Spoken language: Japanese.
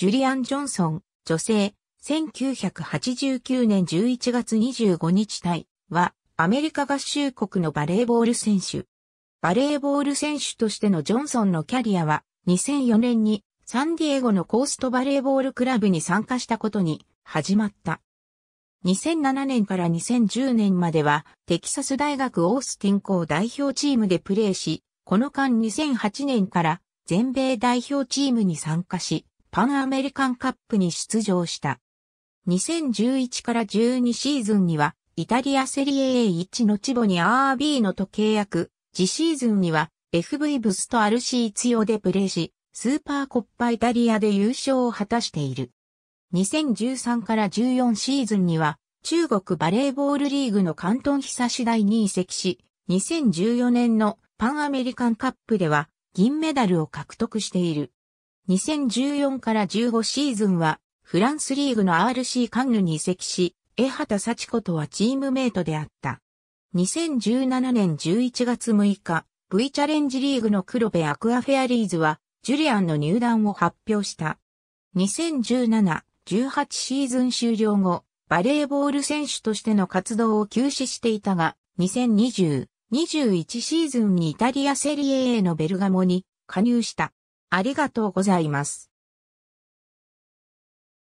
ジュリアン・ジョンソン、女性、1989年11月25日対は、アメリカ合衆国のバレーボール選手。バレーボール選手としてのジョンソンのキャリアは、2004年にサンディエゴのコーストバレーボールクラブに参加したことに始まった。2007年から2010年まではテキサス大学オースティン校代表チームでプレーし、この間2008年から全米代表チームに参加し、パンアメリカンカップに出場した。2011から12シーズンには、イタリアセリエ A1 のチボに RB のと契約、次シーズンには FV ブスと RC ツヨでプレーし、スーパーコッパイタリアで優勝を果たしている。2013から14シーズンには、中国バレーボールリーグの関東久次第に移籍し、2014年のパンアメリカンカップでは銀メダルを獲得している。2014から15シーズンは、フランスリーグの RC カンヌに移籍し、江畑幸子とはチームメイトであった。2017年11月6日、V チャレンジリーグの黒部アクアフェアリーズは、ジュリアンの入団を発表した。2017-18シーズン終了後、バレーボール選手としての活動を休止していたが、2020-21シーズンにイタリアセリエ A のベルガモに加入した。ありがとうございます。